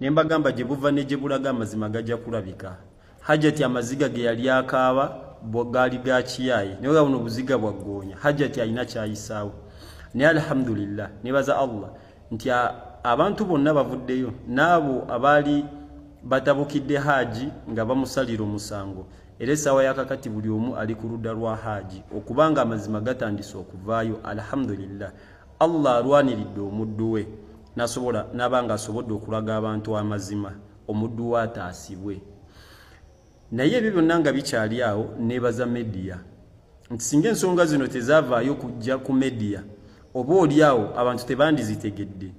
ne mbagamba gye buva ne gye bulaga amazima gajja kulabika hajati amaziga ge yali akaaba gaali ga kiyaayi naye abuno obuziga bwaggoonya hajati alina kyayisaawo naye alhamdulillah nebaza allah nti abantu bonna bavuddeyo n'abo abaali batabukidde haaji nga bamusalira omusango era essaawa yakakati buli omu ali ku ludda lwa haaji okubanga amazima gatandise okuvaayo alhamdulillah allah alwaniridde omuddu we nasobola nabanga asobodde okulaga abantu amazima omuddu waataasibwe naye ebyo byonna nga bikyali awo neebaza mediya nti singa ensonga zino tezaavaayo kujja ku mediya oba oliawo abantu tebandizitegedde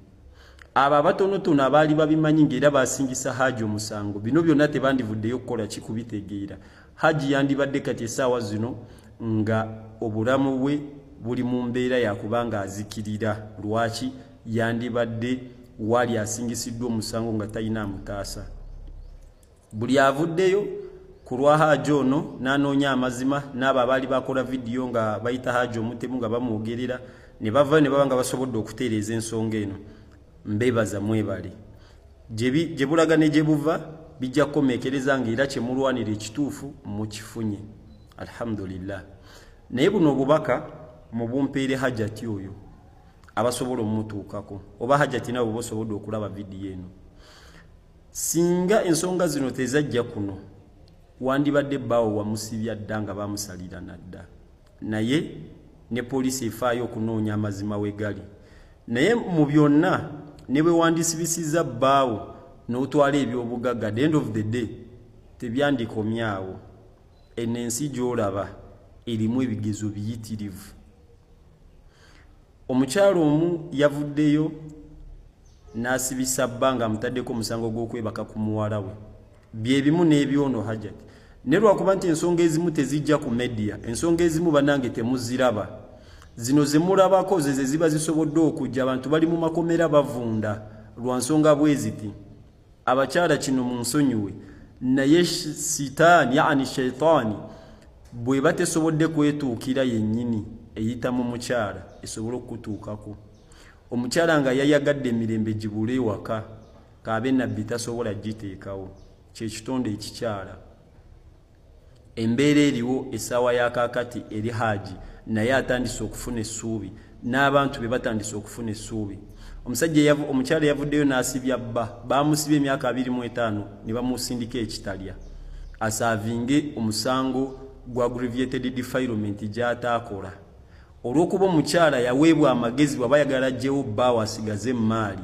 abo abatonotono abaali babimanyi ngaera basingisa haaji omusango bino byonna tebandivuddeyo okukola kikubitegeera haaji yandibadde kati esaawa zino nga obulamu bwe buli mu mbeera yakubanga azikirira lwaki yandibadde wali asingisiddwa omusango nga talina amutaasa buli avuddeyo ku lwa haaji ono n'anoonya amazima n'abo abaali bakola vidiyo nga bayita haaji omutemu nga bamwogerera ne bava ne baba nga basobodde okutereeza ensonga eno mbeebaza mwebale gye bulaga ne gye buva bijja kukomeekereza nga era kye mulwanira ekituufu mukifunye alhamdulillah naye buno obubaka mu bumpeere hajati oyo abasobola omutuukako oba hajati nabo bosobodde okulaba vidiyo eno singa ensonga zino tezajja kuno wandibadde bawo wamusibya dda nga bamusalira nadda naye ne poliisi efaayo okunoonya amazima we gali naye mu byonna ne bwe wandisibisiza bbaawo n'otwala ebyobugagga the end of the day tebyandikomyawo eno ensi gy'olaba erimu ebigezo biyitirivu omukyalo omu yavuddeyo nasibisa bbanga amutaddeko omusango gw'okwebaka ku muwala we byebimu n'ebyono hajak naye lwakuba nti ensonga ezimu tezijja ku mediya ensonga ezimu banange temuziraba zino zemulabako zeze ziba zisobodde okujja abantu bali mu makomera bavunda lwa nsonga bweziti abakyala kino mu nsonyiwe naye sitaani yani sheitaani bweba tesobodde kwetuukira yennyini eyitamu mukyala esobole okutuukako omukyala nga yayagadde emirembe gibule waka kaabe nabbi tasobola giteekawo kyekitonde ekikyala embeera eriwo essaawa yakakati eri haaji naye atandise okufuna essuubi n'abantu be batandise okufuna essuubi omusajja omukyala yavuddeyo n'asibya bba bamusiba emyaka 25 ne bamusindika ekitalya asaavinge omusango gwa grevated defirement gyataakola olw'okuba omukyala yaweebwa amagezi waba yagala ajjewo bbaawo asigaze emmaali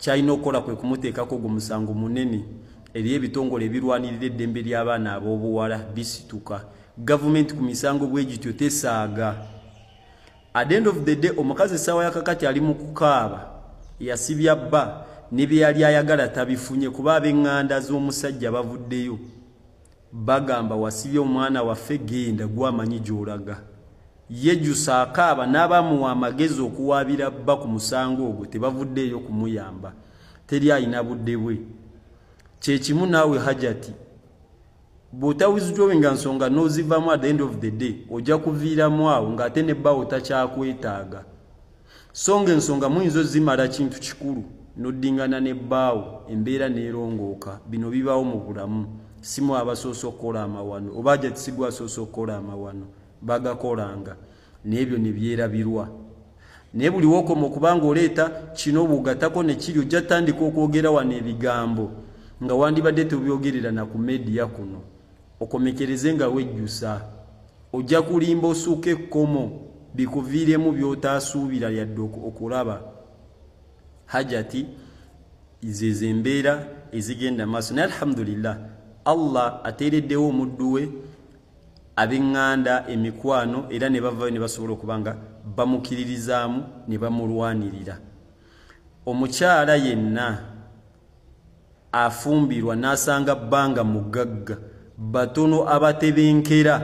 kyalina okukola kwe kumuteekako ogwo musango munene eri ebitongole ebirwanirira eddembe ly'abaana ab'obuwala bisituka gavumenti ku misango bwegityo tesaaga at end of the day omukazi essaawa yakakati ali mu kukaaba yasibya bba ne bye yali ayagala tabifunye kuba ab'eŋŋanda z'omusajja bavuddeyo bagamba wasibye omwana waffe genda gwamanyi gy'olaga yejjusa akaaba n'abamuwa amagezi okuwaabira bba ku musango ogwo tebavuddeeyo kumuyamba teri ayina budde bwe kyekimu naawe hajati bw'otawiziddwawe nga nsonga n'ozivaamu at the end of the day ojja kuviiramu awo ng'ate ne bbaawo takyakwetaaga so nga ensonga muyinza ozimala kintu kikulu n'oddingana ne bbaawo embeera neerongooka bino bibaawo mu bulamu simu abasoose okukola amawano oba ajatisigwa asoose okukola amawano bagakolanga nebyo nebyerabirwa naye buli wokoma okuba nga oleeta kino obugatako nekiri ojja tandika okwogera wano ebigambo nga wandibadde tobyogerera naku mediya kuno okomekereze nga wejjusa ojja kulimba osuuka ekkomo bikuviiremu byotasuubira yadde okulaba hajati zezo embeera ezigenda maaso naye alhamdulillah allah ateereddewo omudduwe abenganda emikwano era ne bavayo ne basobola okubanga bamukiririzaamu ne bamulwanirira omukyala yenna afumbirwa n'asanga bbanga mugagga batono abatebenkera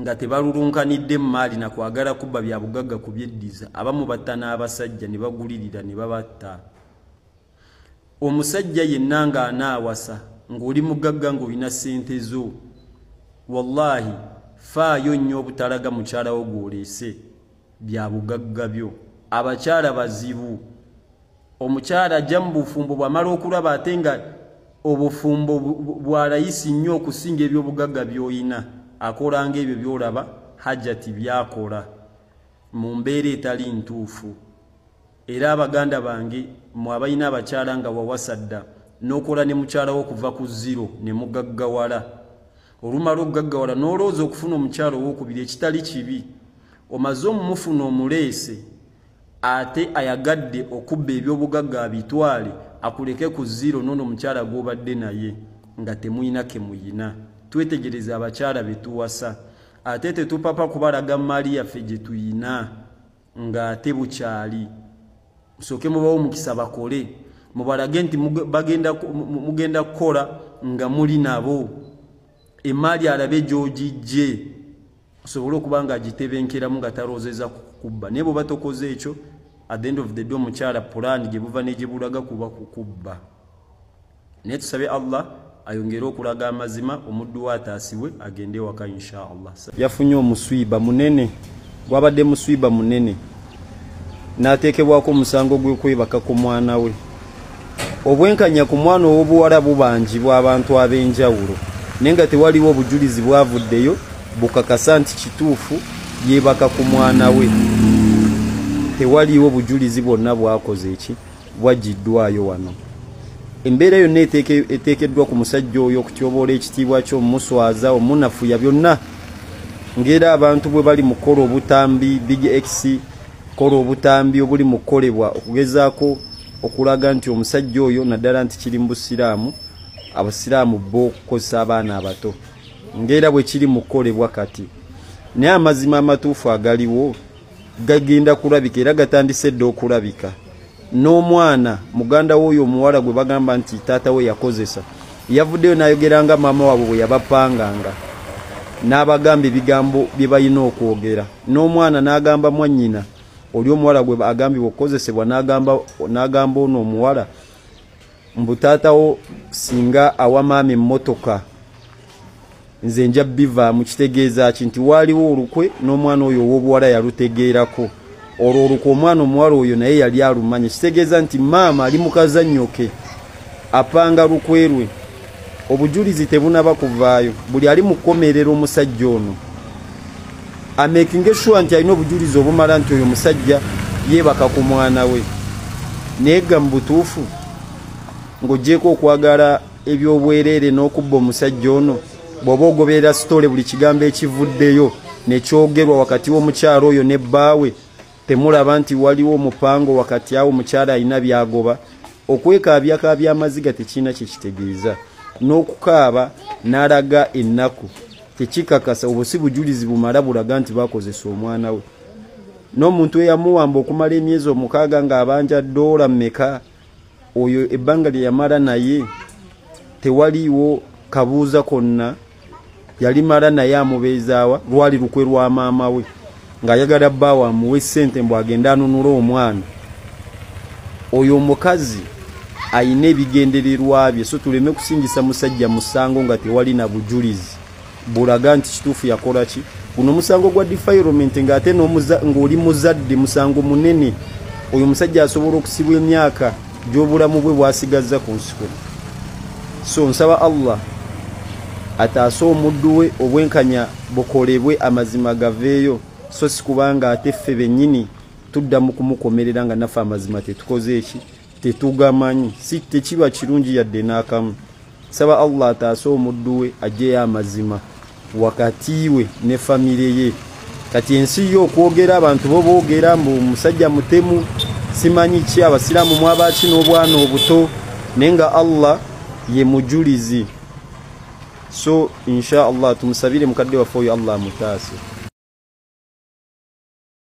nga tebalulunkanidde mumaali nakwagala kubba bya bugagga ku byeddiza abamu batta n'abasajja ne bagulirira ne babatta omusajja yenna ng'anaawasa ng'oli mugagga ng'olina ssente zo wallahi faayo nnyo obutalaga mukyala wo gwoleese byabugagga byo abakyala bazibu omukyala ajja mu bufumbo bwamala okulaba ate nga obufumbo bwalayisi nnyo okusinga ebyobugagga by'olina akolanga ebyo byolaba hajati byakola mu mbeera etali ntuufu era abaganda bange mwe abalina abakyala nga wawasadda n'okola ne mukyala wo okuva ku ziro ne mugaggawala olumala okugaggawala n'olowooza okufuna omukyalo owokubiri ekitali kibi omaze omumufuna omuleese ate ayagadde okubba ebyobugagga abitwale akuleke ku ziro nono omukyala gw'obadde naye nga temuyina ke muyina twetegereze abakyala be tuwasa ate tetupapa kubalaga mmaali yaffe gye tuyina ng'ate bukyali musooke mubawo omukisa bakole mubalage nti mugenda kukola nga muli nabo emaali alabe gyogijje osobole okuba nga agitebenkeramu nga talozeza kukubba naye bweoba tokoze ekyo at the end of the day omukyala pulaani gye buva negyebulaga kuba kukubba naye tusabe allah ayongere okulaga amazima omuddu we ataasibwe agende ewaka inshaallah yafunye omuswiba munene gwabadde muswiba munene n'ateekebwako omusango gw'okwebaka ku mwana we obwenkanya ku mwana ow'obuwala bubangibwa abantu ab'enjawulo naye nga tewaliwo obujulizi bwavuddeyo bukakasa nti kituufu yeebaka ku mwana we tewaliwo obujulizi bwonna bwakoze eki bwagiddwayo wano embeera yonna eteekeddwa ku musajja oyo okutyoboola ekitiibwa kyo omumuswaza omunafuya byonna ngeri abantu bwe bali mukukola obutambi big x kukola obutambi obuli mukukolebwa okugezaako okulaga nti omusajja oyo naddala nti kiri mu busiraamu abasiraamu bo okukozesa abaana abato ngaera bwekiri mukolebwa kati naye amazima amatuufu agaliwo gagenda kulabika era gatandise dda okulabika n'omwana muganda woyo omuwala gwe bagamba nti taata we yakozesa yavuddeyo n'ayogera nga maama waabwe bwe yabapanganga n'abagamba ebigambo bye balina okwogera n'omwana n'agamba mwannyina oli omuwala gwe agambibwa okukozesebwa n'agamba ono omuwala mbutaatawo singa awa maami mmotoka nze nja biva mukitegeeza ki nti waaliwo olukwe n'omwana oyo ow'obuwala yalutegeerako olwo olukwe omwana omuwala oyo naye yali alumanya kitegeeza nti maama ali mukazannyoke apanga lukwe lwe obujulizi tebunaba kuvaayo buli ali mukomerera omusajja ono amekingesuwa nti alina obujulizi obumala nti oyo musajja yeebaka ku mwana we naye ga mu butuufu ng'ogyeko okwagala ebyobwereere n'okubba omusajja ono bw'oba ogoberera sitole buli kigambo ekivuddeyo nekyogerwa wakati w'omukyala oyo nebbaawe temulaba nti waliwo omupango wakati awo omukyala alina byagoba okwekaabyakaa byamaziga tekirina kyekitegeeza n'okukaaba n'alaga ennaku tekikakasa obusi bujulizi bumala bulaga nti bakozesa omwana we n'omuntu eyamuwamba okumala emyezi omukaaga ng'abanja doola mmeka oyo ebbanga lye yamala naye tewaliiwo kabuuza konna yali mala naye amubeezaawa lwali lukwe lwa maama we ng'ayagala bbaawa amuwa essente mbw agende anunula omwana oyo omukazi ayina ebigendererwa bye so tuleme kusingisa musajja musango nga tewali na bujulizi bulaga nti kituufu yakola ki guno omusango gwa defirement ng'ate ng'oli muzadde musango munene oyo omusajja asobola okusibwa emyaka gyobulamu bwe bwasigaza ku nsi kuno so nsaba allah ataase omuddu we obwenkanya bukolebwe amazima gaveeyo so sikubanga ate ffe bennyini tuddamu kumukomerera nga naffe amazima tetukoze eki tetugamanyi si tekiba kirungi yadde n'akamu nsaba allah ataase omuddu we ajjeyo amazima wakati we ne famire ye kati ensi yo okwogera abantu bo boogera mbu musajja mutemu simanyi ki abasiraamu mwabaki n'obwana obuto naye nga allah ye mujulizi so insha allah tumusabire mukadde waffe oyo allah amutaase